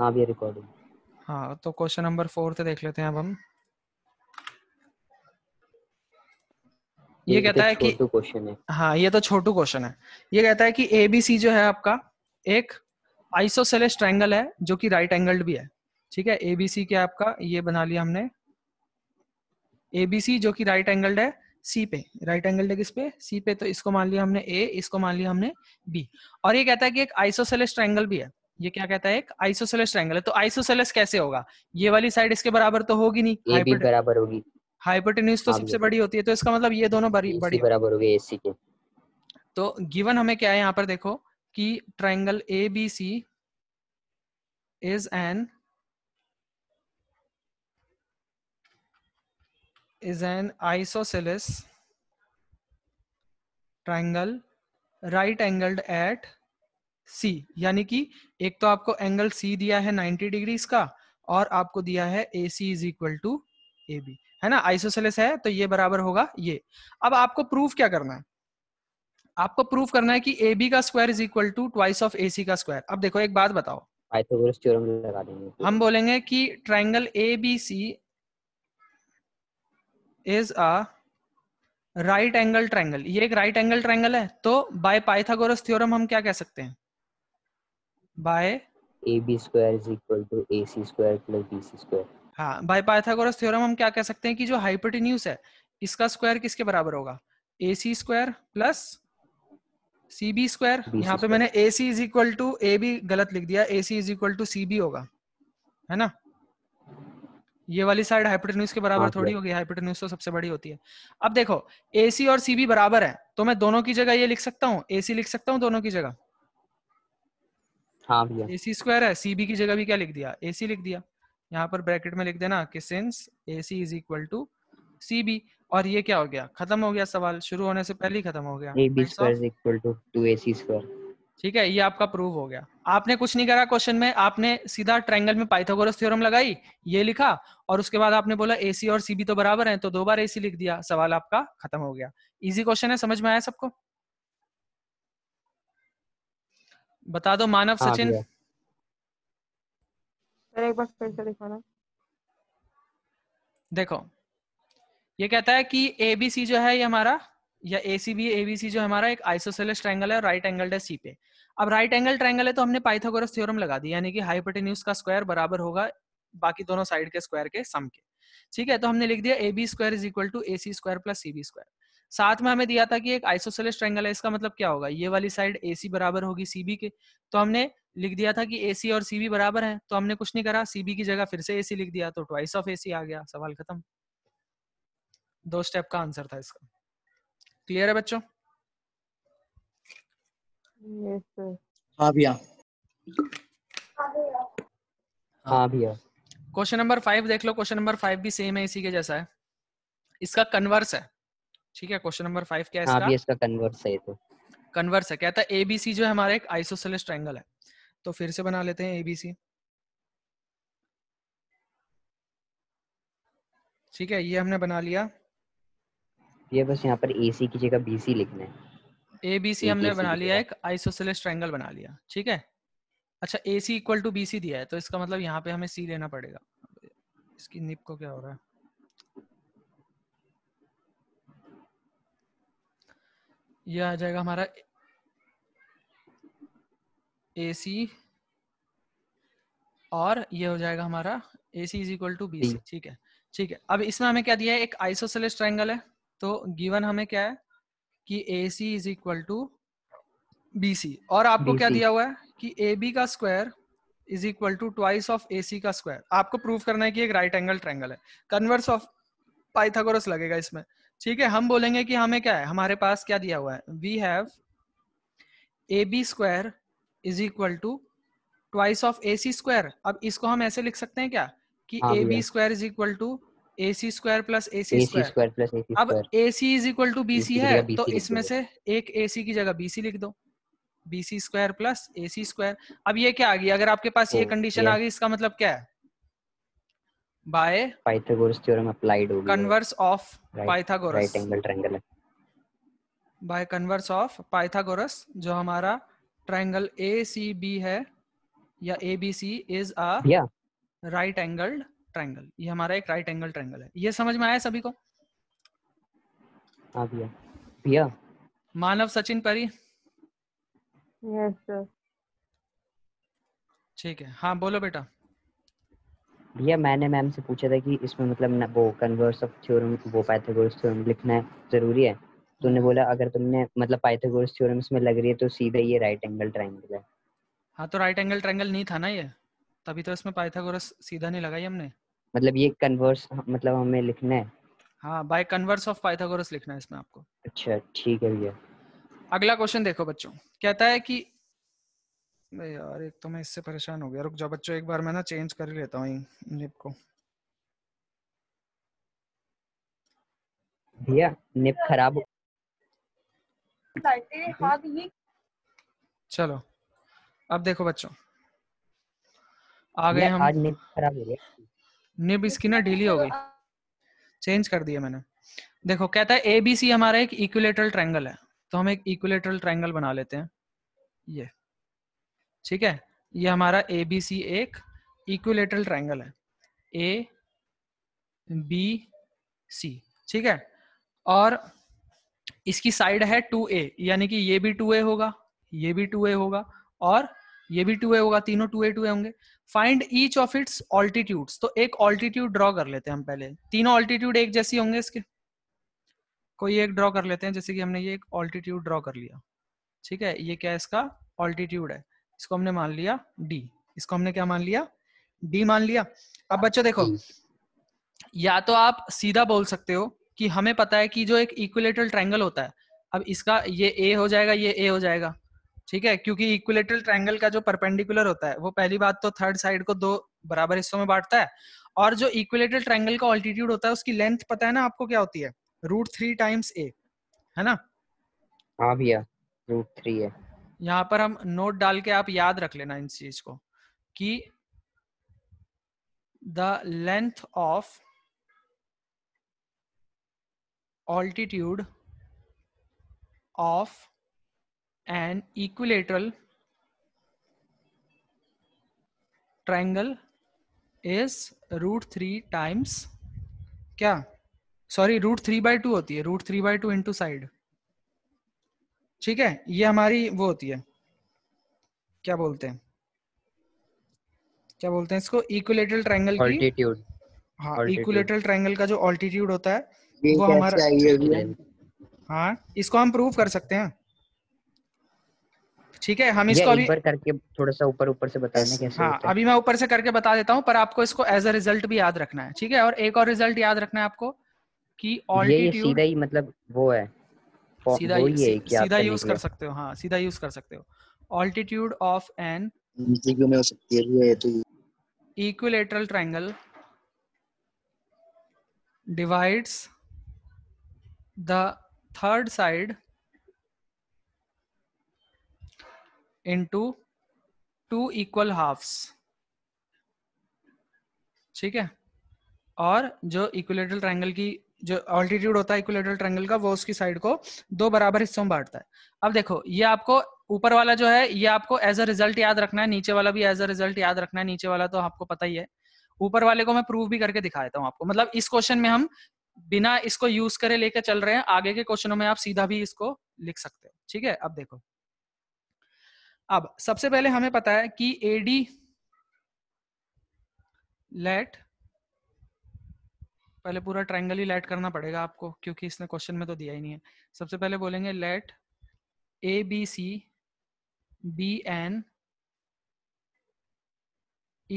हाँ अभी रिकॉर्डिंग हाँ तो क्वेश्चन नंबर फोर पे देख लेते हैं अब हम ये, तो कहता है कि क्वेश्चन है हाँ ये तो छोटू क्वेश्चन है ये कहता है कि ए बी सी जो है आपका एक आइसोसेलेस ट्रायंगल है जो कि राइट एंगल्ड भी है ठीक है ए बी सी क्या आपका ये बना लिया हमने ए बी सी जो कि राइट एंगल्ड है सी पे राइट एंगल है किस पे सी पे तो इसको मान लिया हमने ए इसको मान लिया हमने बी और ये कहता है कि एक आइसोसेलेस ट्रायंगल भी है ये क्या कहता है एक आइसोसेलेस ट्रायंगल है तो आइसोसेलेस कैसे होगा ये वाली साइड इसके बराबर तो होगी नहीं ए बराबर होगी हाइपोटेन्यूज तो हाँ सबसे बड़ी होती है तो इसका मतलब ये दोनों बड़ी बड़ी बराबर होगी एसी के तो गिवन हमें क्या है यहाँ पर देखो कि triangle A B C is an is an isosceles triangle right angled at C यानी कि एक तो आपको एंगल सी दिया है 90 डिग्रीज का और आपको दिया है A C is equal to A B है ना आइसोसेलेस है तो ये बराबर होगा ये अब आपको प्रूफ क्या करना है आपको प्रूफ करना है कि ए बी का square is equal to twice of A C का स्क्वायर अब देखो एक बात बताओ पाइथागोरस थ्योरम लगा देंगे हम बोलेंगे कि triangle A B C is a right angle triangle ये एक राइट एंगल ट्राइंगल है तो बाय पाइथागोरस थ्योरम हम क्या कह सकते हैं by A B square is equal to A C square plus B C square हाँ बाय पाइथागोरस थ्योरम हम क्या कह सकते हैं कि जो हाइपोटेन्यूज है इसका स्क्वायर किसके बराबर होगा A C square plus C B square यहाँ पे मैंने A C is equal to A B गलत लिख दिया A C is equal to C B होगा है ना ये वाली साइड हाइपोटेन्यूज के बराबर थोड़ी होगी हाइपोटेन्यूज तो सबसे बड़ी होती है अब देखो ए सी और सी बी बराबर है तो मैं दोनों की जगह ये लिख सकता हूँ ए सी लिख सकता हूँ दोनों की जगह हाँ ए सी स्क्वायर है सी बी की जगह भी क्या लिख दिया ए सी लिख दिया यहाँ पर ब्रैकेट में लिख देना कि since A C is equal to C B और ये क्या हो गया खत्म हो गया सवाल शुरू होने से पहले ही खत्म हो गया स्क्वायर ठीक है ये आपका प्रूव हो गया आपने कुछ नहीं करा क्वेश्चन में आपने सीधा ट्रायंगल में पाइथागोरस थ्योरम लगाई ये लिखा और उसके बाद आपने बोला एसी और सीबी तो बराबर हैं तो दो बार एसी लिख दिया सवाल आपका खत्म हो गया इजी क्वेश्चन है समझ में आया सबको बता दो मानव सचिन एक बार फिर से दिखाना देखो ये कहता है कि ए बी सी जो है ये हमारा या ए सी बी ए बी सी जो हमारा एक आइसोसेलिस ट्रायंगल है और राइट एंगल है सी पे अब राइट एंगल ट्रायंगल है तो हमने पाइथागोरस थ्योरम लगा दी यानी कि हाइपोटेन्यूज का स्क्वायर बराबर होगा बाकी दोनों साइड के स्क्वायर के सम के ठीक है तो हमने लिख दिया A B square is equal to A C square plus C B square साथ में हमें दिया था कि एक आइसोसेलेस ट्रेंगल है इसका मतलब क्या होगा ये वाली साइड ए बराबर होगी सीबी के तो हमने लिख दिया था कि ए और सी बराबर है तो हमने कुछ नहीं करा सी की जगह फिर से ए लिख दिया तो ट्वाइस ऑफ ए आ गया सवाल खत्म दो स्टेप का आंसर था इसका क्लियर है बच्चों हाँ भैया क्वेश्चन नंबर फाइव देख लो क्वेश्चन नंबर फाइव भी सेम है इसी के जैसा है इसका कन्वर्स है ठीक है क्वेश्चन नंबर फाइव क्या है हाँ, इसका? कन्वर्स है तो कन्वर्स है कहता है एबीसी जो है हमारा एक आइसोसेलेस ट्रायंगल है तो फिर से बना लेते हैं एबीसी ठीक है ये हमने बना लिया ये बस यहाँ पर ए की जगह बीसी लिखना है एबीसी हमने AC बना लिया एक आइसोसेलेस ट्रायंगल बना लिया ठीक है अच्छा एसी इक्वल टू बीसी दिया है तो इसका मतलब यहाँ पे हमें सी लेना पड़ेगा इसकी निप को क्या हो रहा है ये आ जाएगा हमारा ए सी और ये हो जाएगा हमारा A C is equal to B C ठीक है ठीक है अब इसमें हमें क्या दिया है एक आइसोसेलेस ट्रायंगल है तो गिवन हमें क्या है कि A C is equal to B C और आपको BC. क्या दिया हुआ है कि ए बी का square is equal to twice of A C का स्क्वायर आपको प्रूव करना है कि एक राइट एंगल ट्रायंगल है कन्वर्स ऑफ पाइथागोरस लगेगा इसमें ठीक है हम बोलेंगे कि हमें क्या है हमारे पास क्या दिया हुआ है we have A B square is equal to twice of A C square अब इसको हम ऐसे लिख सकते हैं क्या कि A B square is equal to A C square plus A C square अब A C is equal to B C है तो इसमें से एक ए सी की जगह बी सी लिख दो B C square plus A C square अब ये क्या आ गई अगर आपके पास ये कंडीशन तो आ गई इसका मतलब क्या है by Pythagoras theorem applied होगी converse of right, Pythagoras right angle triangle by converse of Pythagoras जो हमारा triangle ACB है या ABC is a yeah. right angled triangle ये हमारा एक right angle triangle है ये समझ में आया सभी को हाँ भैया भैया मानव सचिन परी यस सर ठीक है हाँ बोलो बेटा भैया मैंने मैम से पूछा था कि इसमें मतलब न, वो कन्वर्स ऑफ थ्योरम वो पाइथागोरस थ्योरम लिखना है जरूरी है तो उन्होंने बोला अगर तुमने मतलब पाइथागोरस थ्योरम इसमें लग रही है तो सीधा ये राइट एंगल ट्रायंगल है हाँ तो राइट एंगल ट्रायंगल नहीं था ना ये तभी तो इसमें पाइथागोरस सीधा नहीं लगाई हमने मतलब ये कन्वर्स मतलब हमें लिखना है हाँ बाय कन्वर्स ऑफ पाइथागोरस लिखना है इसमें आपको अच्छा ठीक है भैया अगला क्वेश्चन देखो बच्चों कहता है कि अरे यार एक तो मैं इससे परेशान हो गया रुक जाओ बच्चों एक बार मैं ना चेंज कर ही लेता हूँ निप को भैया निप खराब चलो अब देखो बच्चों आ गए हम आज निप खराब हो गया निब इसकी ना ढीली हो गई चेंज कर दिया मैंने देखो कहता है एबीसी हमारा एक इक्विलेटरल ट्रायंगल है तो हम एक इक्विलेटरल ट्रायंगल बना लेते हैं ये yeah. ठीक है ये हमारा ए बी सी एक इक्विलेटरल ट्रायंगल है ए बी सी ठीक है और इसकी साइड है टू ए यानी कि ये भी टू ए होगा ये भी टू ए होगा और ये भी टू ए होगा तीनों टू ए टू ए होंगे find each of its altitude तो एक ऑल्टीट्यूड ड्रॉ कर लेते हैं हम पहले तीनों ऑल्टीट्यूड एक जैसी होंगे इसके कोई एक ड्रॉ कर लेते हैं जैसे कि हमने ये एक ऑल्टीट्यूड ड्रॉ कर लिया ठीक है ये क्या है इसका ऑल्टीट्यूड है इसको हमने मान लिया डी इसको हमने क्या मान लिया डी मान लिया अब बच्चों देखो या तो आप सीधा बोल सकते हो कि हमें पता है कि जो एक इक्विलेटरल ट्रायंगल होता है अब इसका ये ए हो जाएगा ये ए हो जाएगा ठीक है क्योंकि इक्विलेटरल ट्रायंगल का जो परपेंडिकुलर होता है वो पहली बात तो थर्ड साइड को दो बराबर हिस्सों में बांटता है और जो इक्विलेटरल ट्रायंगल का ऑल्टीट्यूड होता है उसकी लेंथ पता है ना आपको क्या होती है रूट थ्री टाइम्स ए है ना हाँ भैया रूट थ्री है यहां पर हम नोट डाल के आप याद रख लेना इन चीज को कि the length of altitude of an equilateral triangle is root three times क्या sorry root three by two होती है root three by two into side ठीक है ये हमारी वो होती है क्या बोलते हैं क्या बोलते हैं इसको इक्विलेटरल ट्रायंगल की ऑल्टीट्यूड हाँ इक्विलेटरल ट्रायंगल का जो ऑल्टीट्यूड होता है वो हमारा हाँ इसको हम प्रूव कर सकते हैं ठीक है हम इसको अभी करके थोड़ा सा ऊपर ऊपर से बताना कैसे हाँ अभी मैं ऊपर से करके बता देता हूँ पर आपको इसको एज अ रिजल्ट भी याद रखना है ठीक है और एक और रिजल्ट याद रखना है आपको कि ऑल्टीट्यूड सीधा ही मतलब वो है सीधा सीधा यूज कर सकते हो हाँ सीधा यूज कर सकते हो ऑल्टीट्यूड ऑफ एन में हो सकती है ये तो equilateral triangle divides the third side into two equal halves ठीक है और जो इक्विलेटरल ट्रायंगल की जो ऑल्टीट्यूड होता है इक्विलेटरल ट्रायंगल का वो उसकी साइड को दो बराबर हिस्सों में बांटता है अब देखो ये आपको ऊपर वाला जो है ये आपको एज अ रिजल्ट याद रखना है नीचे वाला भी एज अ रिजल्ट याद रखना है नीचे वाला तो आपको पता ही है ऊपर वाले को मैं प्रूव भी करके दिखा देता हूँ आपको मतलब इस क्वेश्चन में हम बिना इसको यूज करे लेके चल रहे हैं आगे के क्वेश्चनों में आप सीधा भी इसको लिख सकते हो ठीक है अब देखो अब सबसे पहले हमें पता है कि एडी लेट पहले पूरा ट्राइंगल ही लेट करना पड़ेगा आपको क्योंकि इसने क्वेश्चन में तो दिया ही नहीं है सबसे पहले बोलेंगे let A B C be an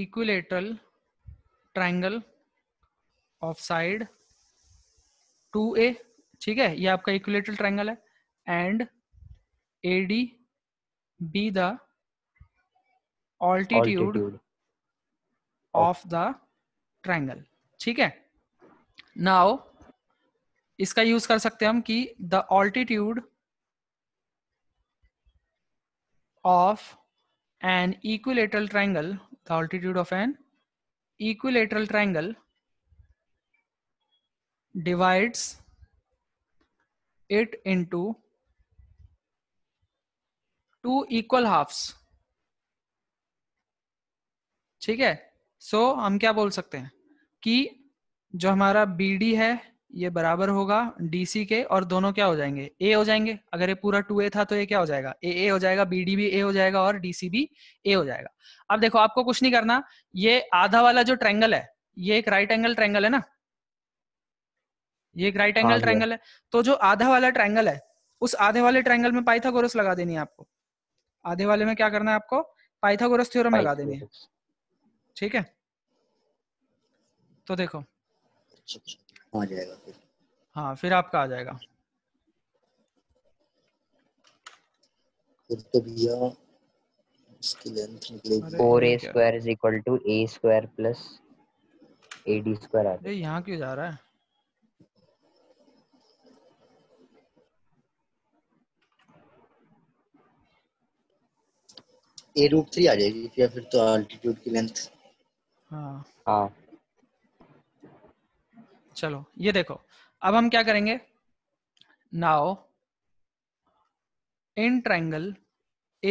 equilateral triangle of side two A ठीक है ये आपका इक्विलेटरल ट्राइंगल है and A D be the altitude of the triangle ठीक है नाउ इसका यूज कर सकते हैं हम कि the altitude of an equilateral triangle the altitude of an equilateral triangle divides it into two equal halfs ठीक है सो so, हम क्या बोल सकते हैं कि जो हमारा बी डी है ये बराबर होगा डीसी के और दोनों क्या हो जाएंगे ए हो जाएंगे अगर ये पूरा टू ए था तो ये क्या हो जाएगा ए ए हो जाएगा बी डी भी ए हो जाएगा और डीसी भी ए हो जाएगा अब देखो आपको कुछ नहीं करना ये आधा वाला जो ट्रेंगल है ये एक राइट एंगल ट्रेंगल है ना ये एक राइट एंगल ट्रेंगल है तो जो आधा वाला ट्रेंगल है उस आधे वाले ट्रेंगल में पाइथागोरस लगा देनी है आपको आधे वाले में क्या करना है आपको पाइथागोरस थ्योरम लगा देनी है ठीक है तो देखो आ जाएगा फिर हाँ फिर आपका आ जाएगा फिर तो भैया इसकी लेंथ निकलेगी 4a square is equal to a square plus ad square आ यहां क्यों जा रहा है ए रूट थ्री आ जाएगी या फिर तो अल्टीट्यूड की लेंथ हाँ हाँ चलो ये देखो अब हम क्या करेंगे now in triangle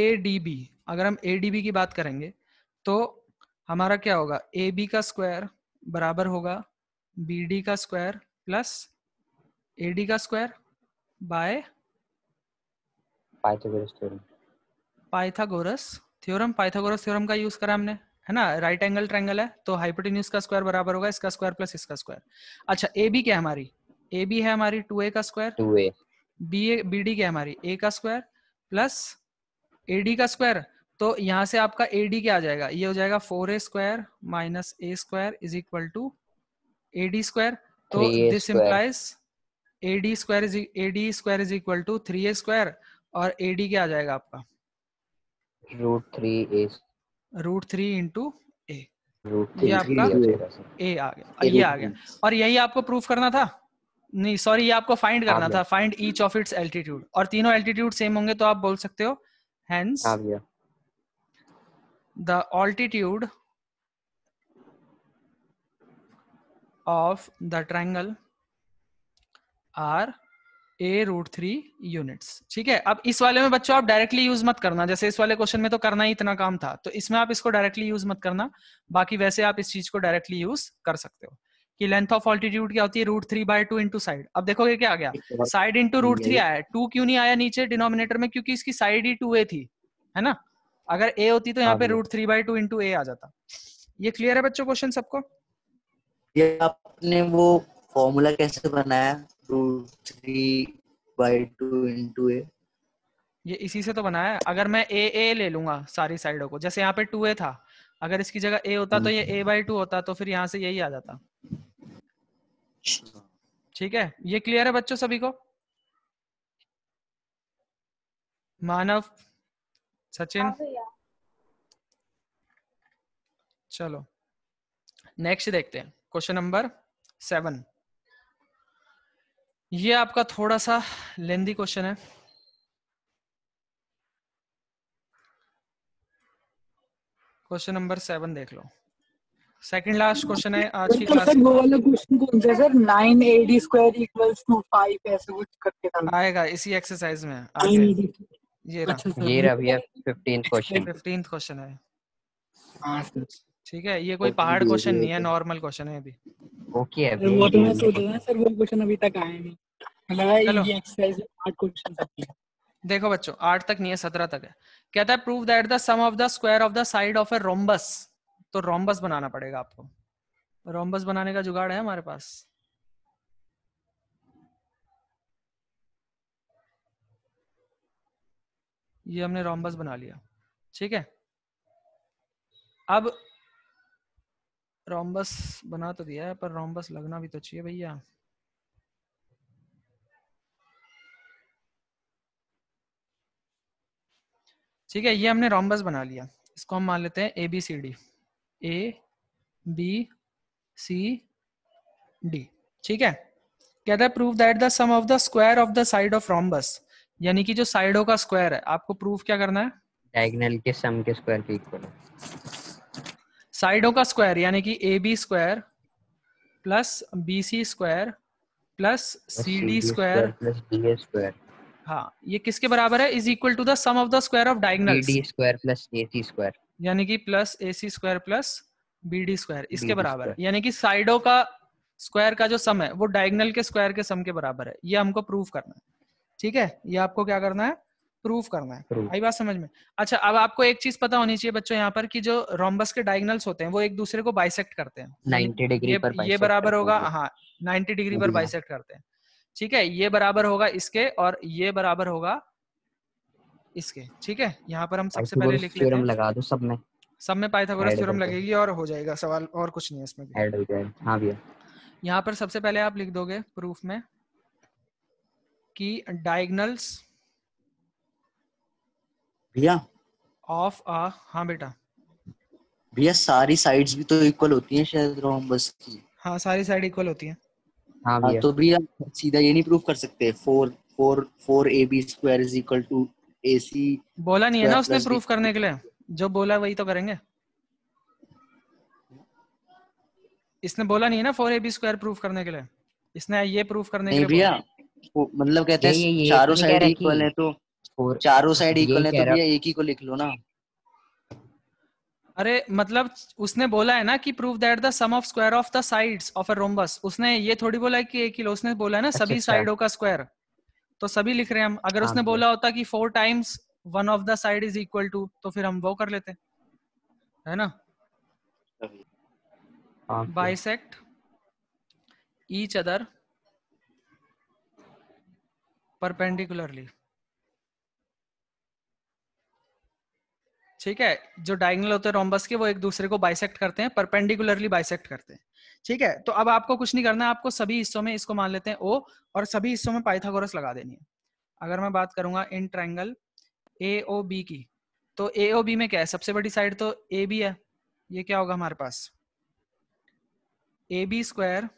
A D B अगर हम ए डी बी की बात करेंगे तो हमारा क्या होगा ए बी का स्क्वायर बराबर होगा बी डी का स्क्वायर प्लस ए डी का square by Pythagoras theorem Pythagoras theorem Pythagoras theorem का यूज करा हमने है ना राइट एंगल ट्रैंगल है तो हाइपोटेन्यूज का स्क्वायर बराबर होगा इसका स्क्वायर प्लस इसका स्क्वायर अच्छा ए बी क्या हमारी ए बी है हमारी टू ए का square two A B A B D क्या हमारी ए का स्क्वायर प्लस ए डी का स्क्वायर तो यहाँ से आपका ए डी क्या आ जाएगा ये हो जाएगा four A square minus A square is equal to A D square तो this implies A D square is A D square is equal to three A square और ए डी क्या आ जाएगा आपका root three A root three into A ये आपका ए आ गया ये आ गया और यही आपको प्रूफ करना था नहीं सॉरी ये आपको फाइंड करना था find each of its altitude और तीनों एल्टीट्यूड सेम होंगे तो आप बोल सकते हो hence the altitude of the triangle are A root three units ठीक है अब इस वाले में बच्चों आप डायरेक्टली यूज मत करना जैसे इस वाले क्वेश्चन में तो करना ही इतना काम था तो इसमें आप इसको डायरेक्टली यूज मत करना बाकी वैसे आप इस चीज को डायरेक्टली यूज कर सकते हो कि लेंथ ऑफ ऑल्टीट्यूड क्या होती है root three by two into side अब देखोगे क्या आ गया साइड इंटू रूट थ्री आया टू क्यों नहीं आया नीचे डिनोमिनेटर में क्योंकि इसकी साइड ही टू ए थी है ना अगर ए होती तो यहाँ हाँ पे root three by two into A आ जाता ये क्लियर है बच्चों क्वेश्चन सबको ये आपने वो फॉर्मूला कैसे बनाया ये इसी से तो बनाया है अगर मैं ए ए ले लूंगा सारी साइडों को जैसे यहाँ पे टू ए था अगर इसकी जगह ए होता तो ये ए बाई टू होता तो फिर यहाँ से यही आ जाता ठीक है ये क्लियर है बच्चों सभी को मानव सचिन हाँ चलो नेक्स्ट देखते हैं क्वेश्चन नंबर सेवन ये आपका थोड़ा सा लेंदी क्वेश्चन है क्वेश्चन नंबर सेवन देख लो सेकंड लास्ट क्वेश्चन है आज की क्लास वो वाला क्वेश्चन कौन सा sir 9ad square equals to 5 ऐसे कुछ करके था आएगा इसी एक्सरसाइज में ये रहा अच्छा ये रहा भैया 15th क्वेश्चन 15th क्वेश्चन है हां सर ठीक है ये कोई पहाड़ क्वेश्चन नहीं है नॉर्मल क्वेश्चन है अभी ओके अभी वो तो मैं सोच रहा सर वो क्वेश्चन अभी तक आए नहीं मतलब ये एक्सरसाइज आठ क्वेश्चन तक है देखो बच्चों आठ तक नहीं है सत्रह तक है कहता है prove that the sum of the square of the side of a rhombus तो रोम्बस बनाना पड़ेगा आपको रोम्बस बनाने का जुगाड़ है हमारे पास ये हमने रोम्बस बना लिया ठीक है अब रोमबस बना तो दिया है पर रोमबस लगना भी तो चाहिए भैया ठीक है ये हमने रोमबस बना लिया इसको हम मान लेते हैं A B C D A B C D ठीक है कहता है prove that the sum of the square of the side of rhombus यानी कि जो साइडों का स्क्वायर है आपको प्रूफ क्या करना है डायगोनल के सम के स्क्वायर के इक्वल है साइडों का स्क्वायर यानी कि A B square plus B C square plus C D square हाँ ये किसके बराबर है is equal to the sum of the square of diagonals D square plus A C square यानी कि plus A C square plus B D square इसके बराबर है यानी कि साइडों का स्क्वायर का जो सम है वो डायगोनल के स्क्वायर के सम के बराबर है ये हमको प्रूव करना है ठीक है ये आपको क्या करना है प्रूफ करना है आई बात समझ में अच्छा अब आपको एक चीज पता होनी चाहिए बच्चों यहाँ पर कि जो रोम्बस के डायगनल्स होते हैं वो एक दूसरे को बाइसेक्ट करते हैं 90 डिग्री ये, पर ये बराबर होगा हाँ नाइन्टी डिग्री पर बाइसेक्ट हाँ। करते हैं ठीक है ये बराबर होगा इसके और ये बराबर होगा इसके ठीक है यहाँ पर हम सबसे पहले लिख लेते हैं लगा दो सब में सब में पाइथागोरस थ्योरम लगेगी और हो जाएगा सवाल और कुछ नहीं है इसमें ऐड हो जाएगा हाँ भैया यहाँ पर सबसे पहले आप लिख दोगे प्रूफ में कि डायगनल्स भैया ऑफ आ हाँ बेटा भैया सारी साइड्स भी तो इक्वल होती हैं शायद रोम्बस की हाँ सारी साइड इक्वल होती हैं हाँ, हाँ भैया तो भैया सीधा ये नहीं प्रूफ कर सकते four four four A B square is equal to A C बोला नहीं है ना उसने प्रूफ करने के लिए जो बोला वही तो करेंगे इसने बोला नहीं है ना four A B square proof करने के लिए इसने ये प्रूफ करने के लिए भैया मतलब कहते हैं चारों साइड इक्वल है तो चारों साइड इक्वल है तो भैया एक ही को लिख लो ना अरे मतलब उसने बोला है ना कि prove that the sum of square of the sides of a rhombus उसने ये थोड़ी बोला है कि एक किलो उसने बोला है ना अच्छा, सभी साइडों अच्छा। का स्क्वायर तो सभी लिख रहे हैं हम अगर हाँ, उसने तो- बोला होता कि four times one of the side is equal to तो फिर हम वो कर लेते है ना बाइसेक्ट ईच अदर परपेंडिकुलरली ठीक है जो डायगनल होते हैं रोमबस के वो एक दूसरे को बाइसेक्ट करते हैं परपेंडिकुलरली बाइसेक्ट करते हैं ठीक है तो अब आपको कुछ नहीं करना है आपको सभी हिस्सों में इसको मान लेते हैं ओ और सभी हिस्सों में पाइथागोरस लगा देनी है अगर मैं बात करूंगा in triangle A O B की तो ए ओ बी में क्या है सबसे बड़ी साइड तो ए बी है ये क्या होगा हमारे पास A B square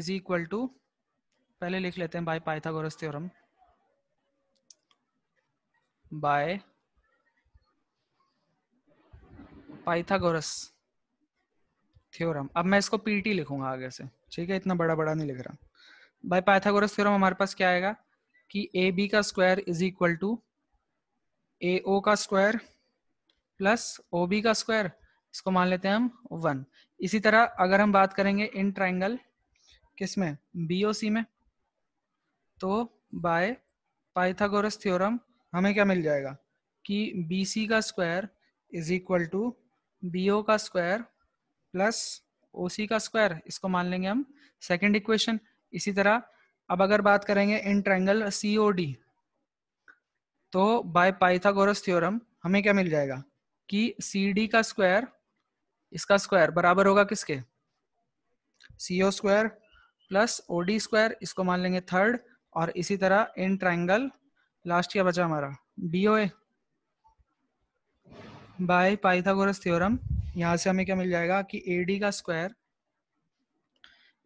is equal to पहले लिख लेते हैं by Pythagoras theorem by Pythagoras theorem अब मैं इसको पीटी लिखूंगा आगे से ठीक है इतना बड़ा बड़ा नहीं लिख रहा भाई पाइथागोरस थ्योरम हमारे पास क्या आएगा कि ए बी का square is equal to A O का स्क्वायर प्लस ओ बी का स्क्वायर इसको मान लेते हैं हम वन इसी तरह अगर हम बात करेंगे इन ट्राइंगल किस में बी ओ सी में तो बाय पाइथागोरस थ्योरम हमें क्या मिल जाएगा कि बी सी का square is equal to B O का स्क्वायर प्लस ओ सी का स्क्वायर इसको मान लेंगे हम सेकेंड इक्वेशन इसी तरह अब अगर बात करेंगे in triangle C O D तो बाय पाइथागोरस थ्योरम हमें क्या मिल जाएगा कि सी डी का स्क्वायर इसका स्क्वायर बराबर होगा किसके C O square plus O D square इसको मान लेंगे थर्ड और इसी तरह इन ट्रैंगल लास्ट क्या बचा हमारा D O A by Pythagoras theorem यहाँ से हमें क्या मिल जाएगा कि ए डी का square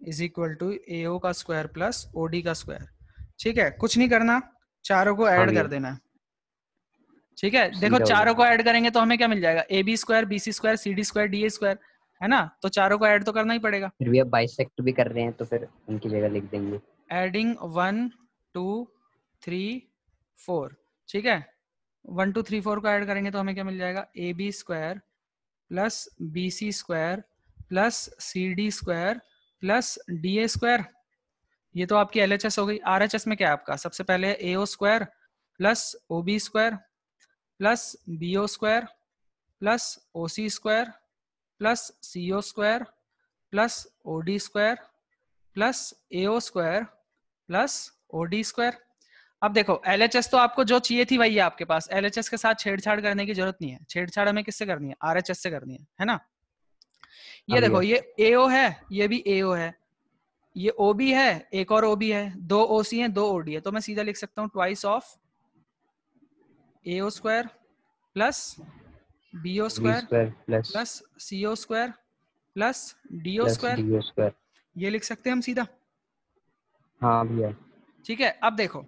is equal to A O का स्क्वायर प्लस ओ डी का स्क्वायर ठीक है कुछ नहीं करना चारों को ऐड हाँ कर देना ठीक है देखो चारों को ऐड करेंगे तो हमें क्या मिल जाएगा A B square B C square C D square D A square है ना तो चारों को ऐड तो करना ही पड़ेगा फिर भी अब बाइसेक्ट भी कर रहे हैं तो फिर उनकी जगह लिख देंगे adding one two three four ठीक है वन टू थ्री फोर को ऐड करेंगे तो हमें क्या मिल जाएगा A B square plus B C square plus C D square plus D A square ये तो आपकी एल एच एस हो गई आर एच एस में क्या है आपका सबसे पहले A O square plus O B square plus B O square plus O C square plus C O square plus O D square plus A O square plus O D square अब देखो L तो आपको जो चाहिए थी वही है आपके पास एल के साथ छेड़छाड़ करने की जरूरत नहीं है छेड़छाड़ हमें किससे करनी है आर से करनी है है ना ये हाँ देखो हाँ। ये ए है ये भी ए है ये ओ बी है एक और ओ बी है दो ओ सी है दो ओ डी है तो मैं सीधा लिख सकता हूँ twice of A square plus B O square plus C O square plus D O square ये लिख सकते हैं हम सीधा हाँ भैया ठीक है अब देखो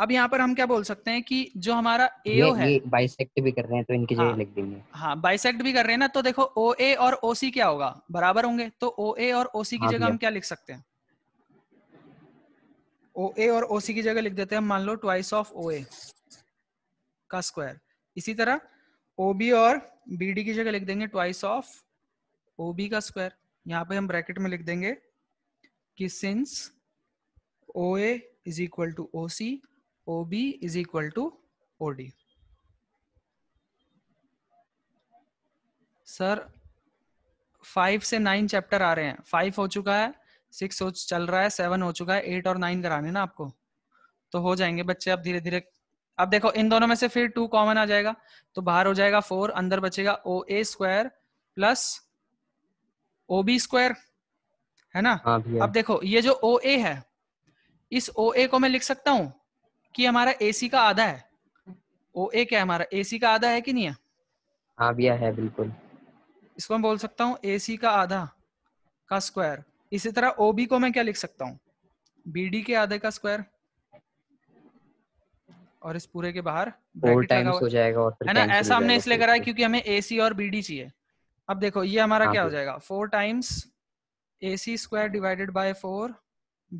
अब यहाँ पर हम क्या बोल सकते हैं कि जो हमारा ए ओ है बाइसेक्ट भी कर रहे हैं तो इनकी जगह हाँ। लिख देंगे हाँ बाइसेक्ट भी कर रहे हैं ना तो देखो ओ ए और ओ सी क्या होगा बराबर होंगे तो ओ ए और ओ सी की हाँ जगह हम क्या लिख सकते हैं ओ ए और ओ सी की जगह लिख देते हैं मान लो ट्वाइस ऑफ ओ ए का स्क्वायर इसी तरह ओ बी और बी डी की जगह लिख देंगे ट्वाइस ऑफ ओ बी का स्क्वायर यहाँ पे हम ब्रैकेट में लिख देंगे कि since O A is equal to O C OB is equal to OD. Sir five से नाइन चैप्टर आ रहे हैं फाइव हो चुका है सिक्स हो चल रहा है सेवन हो चुका है एट और नाइन कराने ना आपको तो हो जाएंगे बच्चे अब धीरे धीरे अब देखो इन दोनों में से फिर टू कॉमन आ जाएगा तो बाहर हो जाएगा फोर अंदर बचेगा O A square plus O B square है ना हाँ अब देखो ये जो ओ ए है इस ओ ए को मैं लिख सकता हूं कि हमारा एसी का आधा है ओ ए क्या हमारा एसी का आधा है कि नहीं है हाँ भैया है बिल्कुल इसको मैं बोल सकता हूँ एसी का आधा का स्क्वायर इसी तरह ओ बी को मैं क्या लिख सकता हूँ बी डी के आधे का स्क्वायर और इस पूरे के बाहर हो जाएगा और है ना ऐसा हमने इसलिए करा है क्योंकि हमें एसी और डी चाहिए अब देखो ये हमारा हाँ क्या हो जाएगा four times A C square divided by four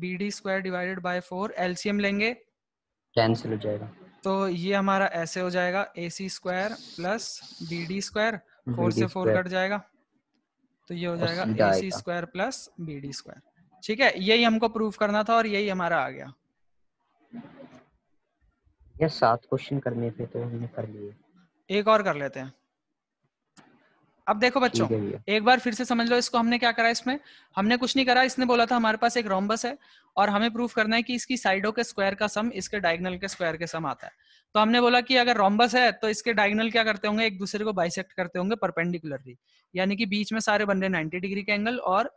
B D square divided by four LCM लेंगे कैंसिल हो जाएगा तो ये हमारा ऐसे हो जाएगा A C square plus B D square four से फोर कट जाएगा तो ये हो जाएगा A C square plus B D square ठीक है यही हमको प्रूफ करना था और यही हमारा आ गया ये सात क्वेश्चन करने थे तो हमने कर लिए एक और कर लेते हैं अब देखो बच्चों एक बार फिर से समझ लो इसको हमने क्या करा इसमें हमने कुछ नहीं करा इसने बोला था हमारे पास एक रोमबस है और हमें प्रूफ करना है कि इसकी साइडों के स्क्वायर का सम इसके डायगनल के स्क्वायर के सम आता है तो हमने बोला कि अगर रोमबस है तो इसके डायगनल क्या करते होंगे एक दूसरे को बाइसेक्ट करते होंगे परपेंडिकुलरली यानी कि बीच में सारे बन रहे नाइन्टी डिग्री के एंगल और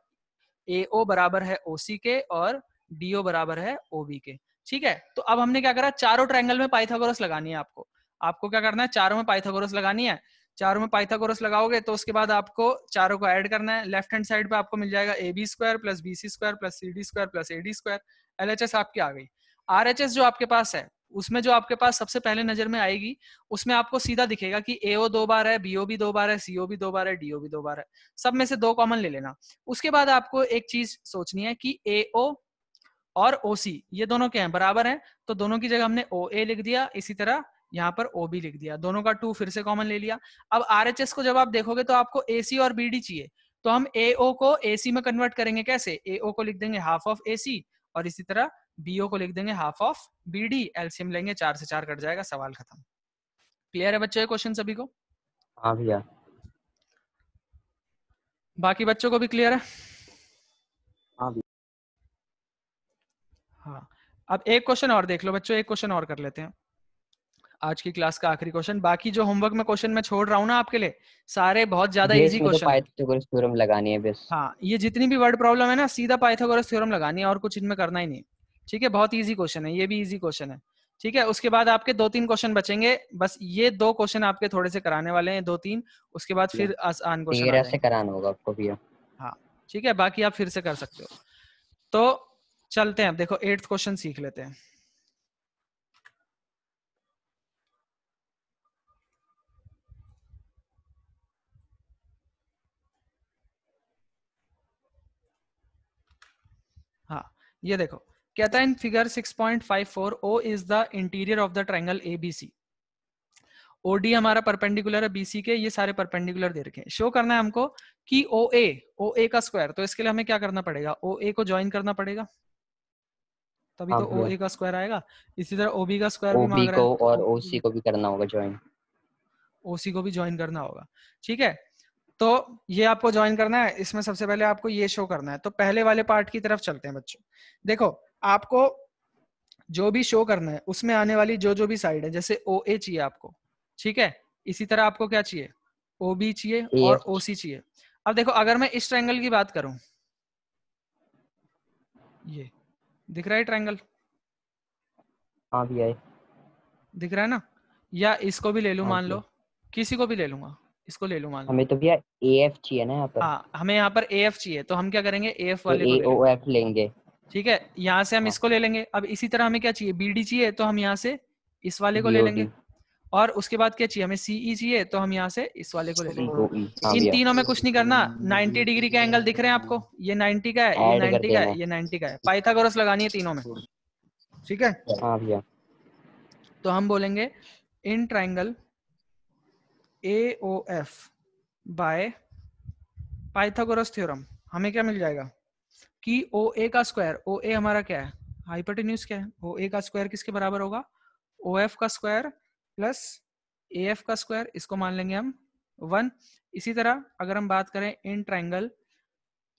ए बराबर है ओ के और डी बराबर है ओ के ठीक है तो अब हमने क्या करा चारों ट्राइंगल में पाइथागोरस लगानी है आपको आपको क्या करना है चारों में पाइथागोरस लगानी है चारों में पाइथागोरस लगाओगे तो उसके बाद आपको चारों को ऐड करना है लेफ्ट हैंड साइड पे आपको मिल जाएगा A B square plus B C square plus C D square plus A D square L H S आपकी आ गई आर एच एस जो आपके पास है उसमें जो आपके पास सबसे पहले नजर में आएगी उसमें आपको सीधा दिखेगा कि एओ दो बार है बीओ भी दो बार है सीओ भी दो बार है डीओ भी दो बार है सब में से दो कॉमन ले लेना उसके बाद आपको एक चीज सोचनी है कि ए ओ और ओ सी ये दोनों क्या है बराबर है तो दोनों की जगह हमने ओ ए लिख दिया इसी तरह यहाँ पर ओ बी लिख दिया दोनों का टू फिर से कॉमन ले लिया अब आर एच एस को जब आप देखोगे तो आपको ए सी और बी डी चाहिए तो हम ए ओ को ए सी में कन्वर्ट करेंगे कैसे ए ओ को लिख देंगे हाफ ऑफ ए सी और इसी तरह बी ओ को लिख देंगे half of B D LCM लेंगे चार से चार कट जाएगा सवाल खत्म क्लियर है बच्चों क्वेश्चन सभी को हाँ भैया बाकी बच्चों को भी क्लियर है हाँ हाँ अब एक क्वेश्चन और देख लो बच्चों एक क्वेश्चन और कर लेते हैं आज की क्लास का आखिरी क्वेश्चन बाकी जो होमवर्क में क्वेश्चन मैं छोड़ रहा हूँ ना आपके लिए सारे बहुत ज्यादा इजी क्वेश्चन लगानी है बस हाँ ये जितनी भी वर्ड प्रॉब्लम है ना सीधा पाइथागोरस थ्योरम लगानी है और कुछ इनमें करना ही नहीं ठीक है बहुत ईजी क्वेश्चन है ये भी ईजी क्वेश्चन है ठीक है उसके बाद आपके दो तीन क्वेश्चन बचेंगे बस ये दो क्वेश्चन आपके थोड़े से कराने वाले हैं दो तीन उसके बाद फिर आसान क्वेश्चन कराना होगा आपको भी हाँ ठीक है बाकी आप फिर से कर सकते हो तो चलते हैं देखो एट्थ क्वेश्चन सीख लेते हैं ये देखो कहता है in figure 6.54 O is the interior of the triangle ABC OD हमारा परपेंडिकुलर है BC के ये सारे परपेंडिकुलर दे रखे हैं शो करना है हमको कि OA OA का स्क्वायर तो इसके लिए हमें क्या करना पड़ेगा OA को ज्वाइन करना पड़ेगा तभी तो तो हाँ, OA का स्क्वायर आएगा इसी तरह OB का स्क्वायर भी मांग रहा है और OC को भी करना होगा ज्वाइन OC को भी ज्वाइन करना होगा ठीक है तो ये आपको ज्वाइन करना है इसमें सबसे पहले आपको ये शो करना है तो पहले वाले पार्ट की तरफ चलते हैं बच्चों देखो आपको जो भी शो करना है उसमें आने वाली जो जो भी साइड है जैसे ओ ए चाहिए आपको ठीक है इसी तरह आपको क्या चाहिए ओ बी चाहिए और ओ सी चाहिए अब देखो अगर मैं इस ट्रैंगल की बात करूं ये दिख रहा है ट्रैंगल हाँ, दिख रहा है ना या इसको भी ले लू हाँ, मान लो किसी को भी ले लूंगा इसको ले लो मान हमें तो भैया ए एफ चाहिए ना यहाँ पर हाँ हमें यहाँ पर ए एफ चाहिए तो हम क्या करेंगे ए एफ तो वाले ए ओ एफ लेंगे ठीक है यहाँ से हम हाँ। इसको ले लेंगे अब इसी तरह हमें क्या चाहिए बी डी चाहिए तो हम यहाँ से इस वाले को ले लेंगे और उसके बाद क्या चाहिए हमें सीई e चाहिए तो हम यहाँ से इस वाले को ले e, लेंगे हाँ इन तीनों में कुछ नहीं करना 90 डिग्री का एंगल दिख रहे हैं आपको ये 90 का है ये 90 का है ये 90 का है पाइथागोरस लगानी है तीनों में ठीक है हाँ तो हम बोलेंगे in triangle F by Pythagoras theorem हमें क्या मिल जाएगा कि ओ ए का स्क्वायर ओ ए हमारा क्या है हाइपोटेन्यूज क्या है ओ ए का स्क्वायर किसके बराबर होगा ओ एफ का स्क्वायर प्लस ए एफ का स्क्वायर इसको मान लेंगे हम वन इसी तरह अगर हम बात करें इन ट्राइंगल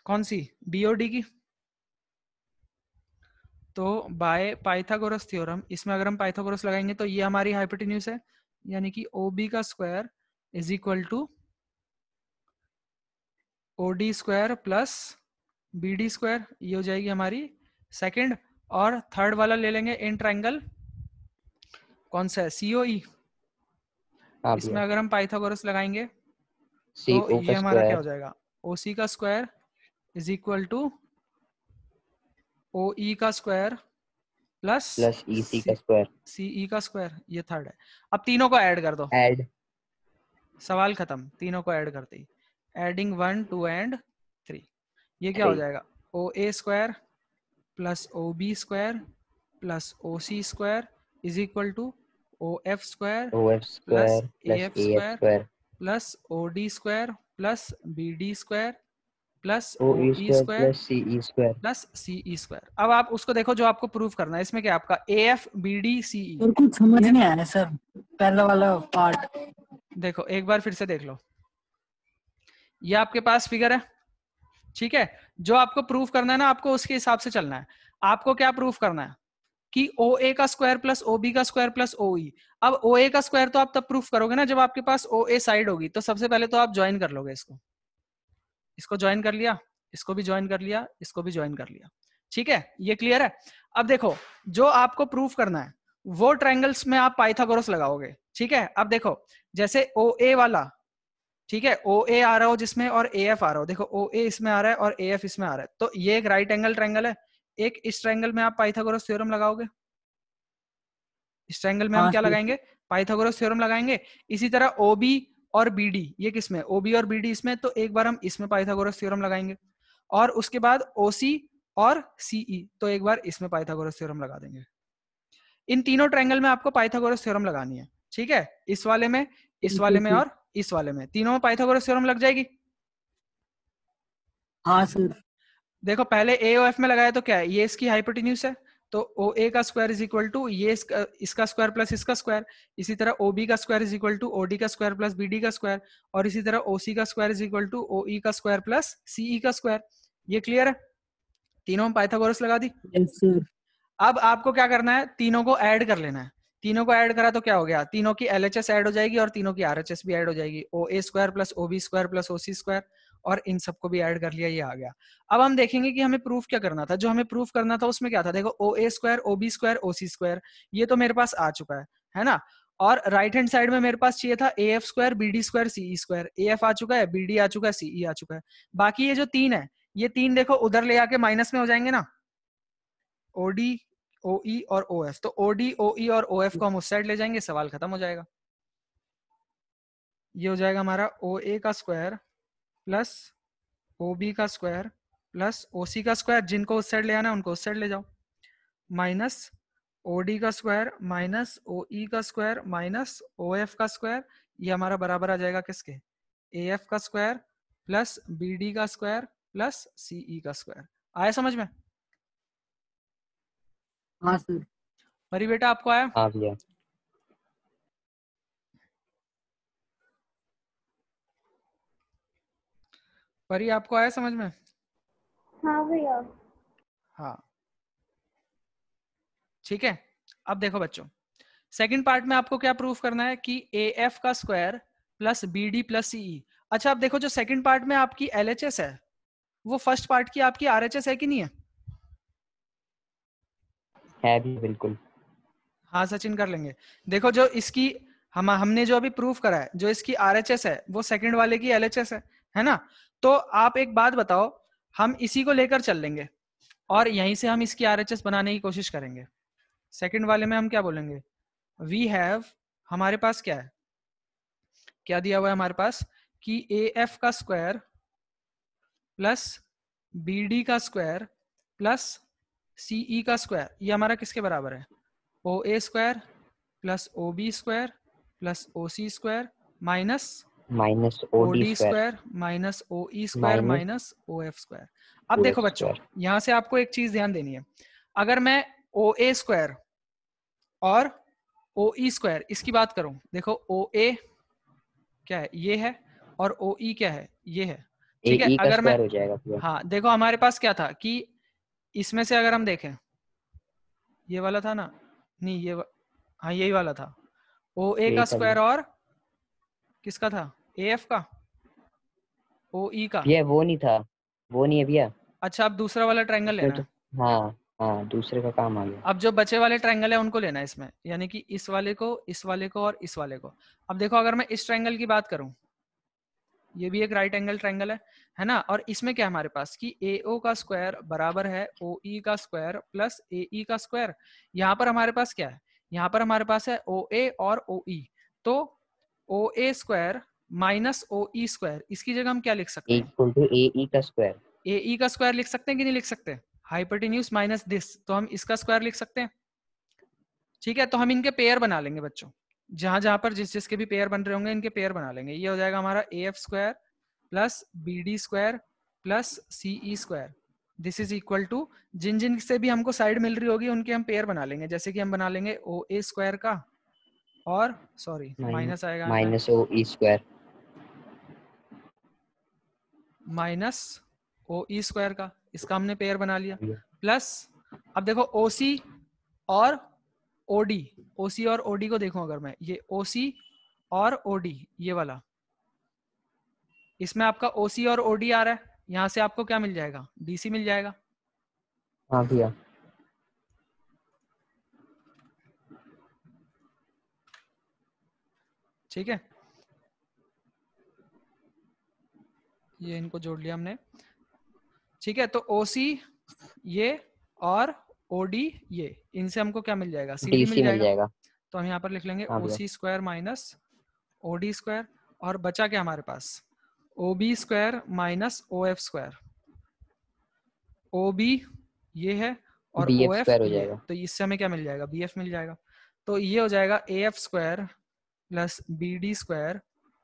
कौन सी बीओडी की तो बाय पाइथागोरस थ्योरम इसमें अगर हम पाइथागोरस लगाएंगे तो ये हमारी हाइपोटेन्यूज है यानी कि ओ बी का square is equal to O D square plus B D square ये हो जाएगी हमारी सेकेंड और थर्ड वाला ले लेंगे इन ट्राइंगल कौन सा है सीओ e। इसमें अगर हम पाइथागोरस लगाएंगे तो ये हमारा क्या हो जाएगा सी का square is equal to O E का स्क्वायर प्लस प्लस का स्क्वायर सी ई का स्क्वायर ये थर्ड है अब तीनों को ऐड कर दो ऐड सवाल खत्म तीनों को ऐड करते ही adding one two and three ये क्या हो जाएगा O A square plus O B square plus O C square is equal to O F square plus A F square plus O D square plus B D square plus O E square plus C E square अब आप उसको देखो जो आपको proof करना है इसमें क्या आपका A F B D C E कुछ समझ नहीं आया सर पहला वाला पार्ट देखो एक बार फिर से देख लो ये आपके पास फिगर है ठीक है जो आपको प्रूफ करना है ना आपको उसके हिसाब से चलना है आपको क्या प्रूफ करना है कि ओ ए का स्क्वायर प्लस ओ बी का स्क्वायर प्लस ओ ई अब ओ ए का स्क्वायर तो आप तब प्रूफ करोगे ना जब आपके पास ओ ए साइड होगी तो सबसे पहले तो आप ज्वाइन कर लोगे इसको इसको ज्वाइन कर लिया इसको भी ज्वाइन कर लिया इसको भी ज्वाइन कर लिया ठीक है ये क्लियर है अब देखो जो आपको प्रूफ करना है वो ट्राइंगल्स में आप पाइथागोरस लगाओगे ठीक है अब देखो जैसे ओ ए वाला ठीक है ओ ए आ रहा हो जिसमें और ए एफ आ रहा हो देखो ओ ए इसमें आ रहा है और ए एफ इसमें आ रहा है तो ये एक राइट एंगल ट्रायंगल है एक इस ट्रैंगल में आप पाइथागोरस थ्योरम लगाओगे इस ट्रैंगल में हम हाँ, क्या लगाएंगे पाइथागोरस थ्योरम लगाएंगे इसी तरह ओ बी और बी डी ये किसमें ओ बी और बी डी इसमें तो एक बार हम इसमें पाइथागोरस थ्योरम लगाएंगे और उसके बाद ओ सी और सीई e, तो एक बार इसमें पाइथागोरस थ्योरम लगा देंगे इन तीनों ट्रैंगल में आपको पाइथागोरस थ्योरम लगानी है ठीक है इस वाले में इस वाले में और इस वाले में तीनों में पाइथागोरस थ्योरम लग जाएगी हाँ सर देखो पहले ए ओ एफ में लगाया तो क्या है ये इसकी हाइपोटेन्यूज है तो ओ ए का स्क्वायर इज इक्वल टू ये इसका, स्क्वायर प्लस इसका स्क्वायर इसी तरह ओ बी का square is equal to O D का स्क्वायर प्लस बी डी का स्क्वायर और इसी तरह ओ सी का square is equal to O E का स्क्वायर प्लस सी ई का स्क्वायर ये क्लियर है तीनों में पाइथागोरस लगा दी yes, अब आपको क्या करना है तीनों को एड कर लेना है तीनों को ऐड करा तो क्या हो गया तीनों की एल एच एस एड हो जाएगी और तीनों की आर एच एस भी ऐड हो जाएगी O A square plus O B square plus O C square और इन सबको भी ऐड कर लिया ये आ गया अब हम देखेंगे कि हमें प्रूफ क्या करना था जो हमें प्रूफ करना था उसमें क्या था देखो O A square O B square O C square ये तो मेरे पास आ चुका है है ना और राइट हैंड साइड में मेरे पास चाहिए था A F square B D square CE square A F आ चुका है बी डी आ चुका है सीई e आ चुका है बाकी ये जो तीन है ये तीन देखो उधर ले आके माइनस में हो जाएंगे ना ओडी ओई e और ओ एफ तो ओडी ओई e और ओ एफ को हम उस साइड ले जाएंगे सवाल खत्म हो जाएगा ये हो जाएगा हमारा ओ ए का स्क्वायर प्लस ओ बी का स्क्वायर प्लस ओ सी का स्क्वायर जिनको उस साइड ले आना है उनको उस साइड ले जाओ माइनस ओ डी का स्क्वायर माइनस ओ ई का स्क्वायर माइनस ओ एफ का स्क्वायर ये हमारा बराबर आ जाएगा किसके ए एफ का स्क्वायर प्लस बी डी का स्क्वायर प्लस सी ई का स्क्वायर आया समझ में हाँ सर बेटा आपको आया हाँ भैया परी आपको आया समझ में हाँ भैया हाँ ठीक है अब देखो बच्चों सेकंड पार्ट में आपको क्या प्रूफ करना है कि ए एफ का square plus B D plus CE अच्छा आप देखो जो सेकंड पार्ट में आपकी एल है वो फर्स्ट पार्ट की आपकी आर है कि नहीं है है भी बिल्कुल हाँ सचिन कर लेंगे देखो जो इसकी हम हमने जो अभी प्रूफ करा है जो इसकी आर है वो सेकंड वाले की एल है है ना तो आप एक बात बताओ हम इसी को लेकर चल लेंगे और यहीं से हम इसकी आर बनाने की कोशिश करेंगे सेकंड वाले में हम क्या बोलेंगे वी हैव हमारे पास क्या है क्या दिया हुआ है हमारे पास कि ए एफ का स्क्वायर प्लस बी डी का square plus C E e का स्क्वायर ये हमारा किसके बराबर है O A square plus O B square plus O C square minus minus O D square minus O E square minus O F square अब देखो बच्चों यहां से आपको एक चीज ध्यान देनी है अगर मैं ओ ए स्क्वायर और ओ ई स्क्वायर इसकी बात करूं देखो ओ ए क्या है ये है और ओ ई e क्या है ये है ठीक e है अगर मैं हाँ देखो हमारे पास क्या था कि इसमें से अगर हम देखें ये वाला था ना नहीं ये वा... हाँ यही वाला था ओ ए का स्क्वायर और किसका था ए एफ का ओ ई का ये वो नहीं था वो नहीं है भैया अच्छा अब दूसरा वाला ट्रायंगल लेना तो, हाँ हाँ दूसरे का काम आ गया अब जो बचे वाले ट्रायंगल है उनको लेना है इसमें यानी कि इस वाले को इस वाले को और इस वाले को अब देखो अगर मैं इस ट्रायंगल की बात करूं ये भी एक राइट एंगल ट्रैंगल है है ना और इसमें क्या हमारे पास कि ए का स्क्वायर बराबर है ओ ई e का स्क्वायर प्लस ए का स्क्वायर यहाँ पर हमारे पास क्या है यहाँ पर हमारे पास है ओ ए और ओ ई e। तो O A square minus O E square इसकी जगह हम क्या लिख सकते हैं ए e का स्क्वायर ए का स्क्वायर लिख सकते हैं कि नहीं लिख सकते हाइपरटेन्यूस माइनस दिस तो हम इसका स्क्वायर लिख सकते हैं ठीक है तो हम इनके पेयर बना लेंगे बच्चों जहां जहां पर जिस जिसके भी पेयर बन रहे होंगे इनके पेयर बना लेंगे ये हो जाएगा हमारा A F square plus B D square plus C E square this is equal to जिन जिन से भी हमको साइड मिल रही होगी उनके हम पेयर बना लेंगे जैसे कि हम बना लेंगे ओ ए स्क्वायर का और सॉरी माइनस आएगा minus O E square minus O E square का इसका हमने पेयर बना लिया प्लस अब देखो ओ सी और ओडी ओसी और ओडी को देखूं अगर मैं ये ओसी और ओडी ये वाला इसमें आपका ओसी और ओडी आ रहा है यहां से आपको क्या मिल जाएगा डीसी मिल जाएगा हाँ भैया ठीक है ये इनको जोड़ लिया हमने ठीक है तो ओसी ये और ओडी ये इनसे हमको क्या मिल जाएगा सी मिल, मिल जाएगा तो हम यहाँ पर लिख लेंगे O C square minus O D square और बचा क्या हमारे पास O B square minus O F square O B ये है और ओ एफ तो इससे हमें क्या मिल जाएगा बी एफ मिल जाएगा तो ये हो जाएगा A F square plus B D square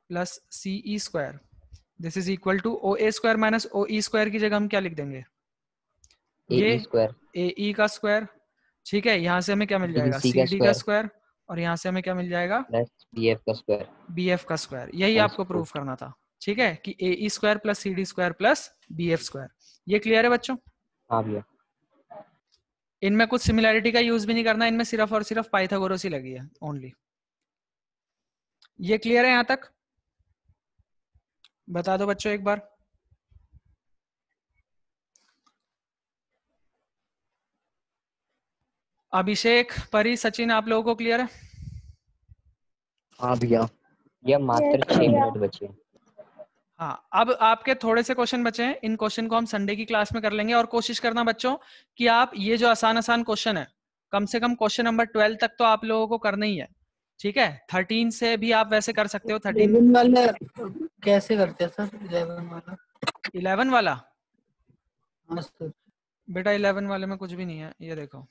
plus C E square this is equal to O A square minus O E square की जगह हम क्या लिख देंगे E ये ए ई e का स्क्वायर ठीक है यहाँ से हमें क्या मिल जाएगा सी डी का स्क्वायर और यहाँ से हमें क्या मिल जाएगा बी एफ का स्क्वायर बी एफ का स्क्वायर यही आपको प्रूफ करना था ठीक है कि A E square plus C D square plus B F square ये क्लियर है बच्चों हाँ भैया इनमें कुछ सिमिलैरिटी का यूज भी नहीं करना इनमें सिर्फ और सिर्फ पाइथागोरस ही लगी है ओनली ये क्लियर है यहाँ तक बता दो बच्चों एक बार अभिषेक परी सचिन आप लोगों को क्लियर है हाँ भैया ये मात्र मिनट बचे हाँ अब आपके थोड़े से क्वेश्चन बचे हैं इन क्वेश्चन को हम संडे की क्लास में कर लेंगे और कोशिश करना बच्चों कि आप ये जो आसान आसान क्वेश्चन है कम से कम क्वेश्चन नंबर ट्वेल्व तक तो आप लोगों को करना ही है ठीक है थर्टीन से भी आप वैसे कर सकते हो थर्टीन कैसे करते हैं सर इलेवन वाला इलेवन वाला हाँ, बेटा इलेवन वाले में कुछ भी नहीं है ये देखो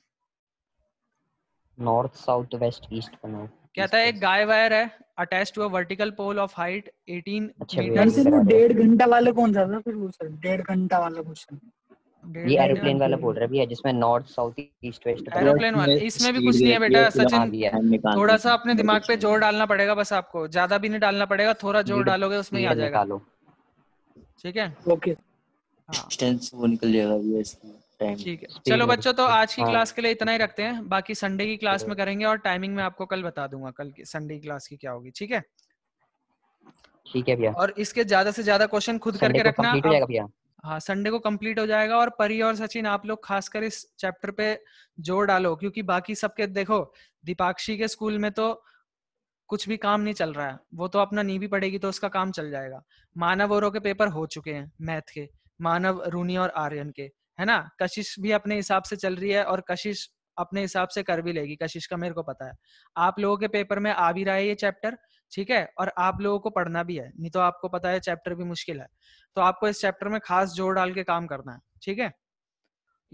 नॉर्थ साउथ वेस्ट ईस्ट बनाओ क्या था एक गाय वायर है attach to a vertical pole of height 18 अच्छा, मीटर डेढ़ घंटा वाला कौन सा था फिर वो सर डेढ़ घंटा वाला क्वेश्चन ये एरोप्लेन वाला बोल रहा है जिसमें north south east west aeroplane वाला इसमें भी कुछ नहीं है बेटा सचिन थोड़ा सा अपने दिमाग पे जोर डालना पड़ेगा बस आपको ज्यादा भी नहीं डालना पड़ेगा थोड़ा जोर डालोगे उसमें ही आ जाएगा ठीक है ओके डिस्टेंस हाँ। वो निकल जाएगा भैया इसमें ठीक है चलो बच्चों तो आज की हाँ। क्लास के लिए इतना ही रखते हैं बाकी संडे की क्लास में करेंगे और टाइमिंग में आपको कल बता दूंगा कल की संडे की क्लास की क्या होगी ठीक है ठीक है भैया और इसके ज्यादा से ज्यादा क्वेश्चन खुद करके रखना हाँ संडे को कंप्लीट हो जाएगा और परी और सचिन आप लोग खासकर इस चैप्टर पे जोर डालो क्योंकि बाकी सबके देखो दीपाक्षी के स्कूल में तो कुछ भी काम नहीं चल रहा है वो तो अपना नहीं भी पड़ेगी तो उसका काम चल जाएगा मानव औरों के पेपर हो चुके हैं मैथ के मानव रूनी और आर्यन के है ना कशिश भी अपने हिसाब से चल रही है और कशिश अपने हिसाब से कर भी लेगी कशिश का मेरे को पता है आप लोगों के पेपर में आ भी रहा है ये चैप्टर ठीक है और आप लोगों को पढ़ना भी है नहीं तो आपको पता है चैप्टर भी मुश्किल है तो आपको इस चैप्टर में खास जोर डाल के काम करना है ठीक है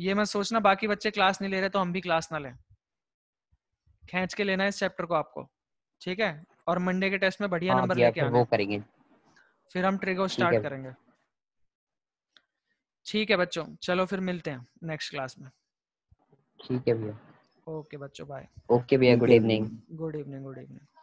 ये मैं सोचना बाकी बच्चे क्लास नहीं ले रहे तो हम भी क्लास ना लें खेच के लेना है इस चैप्टर को आपको ठीक है और मंडे के टेस्ट में बढ़िया हाँ नंबर लेके आना फिर हम ट्रिगो स्टार्ट करेंगे ठीक है बच्चों चलो फिर मिलते हैं नेक्स्ट क्लास में ठीक है भैया ओके बच्चों बाय ओके भैया good evening good evening good evening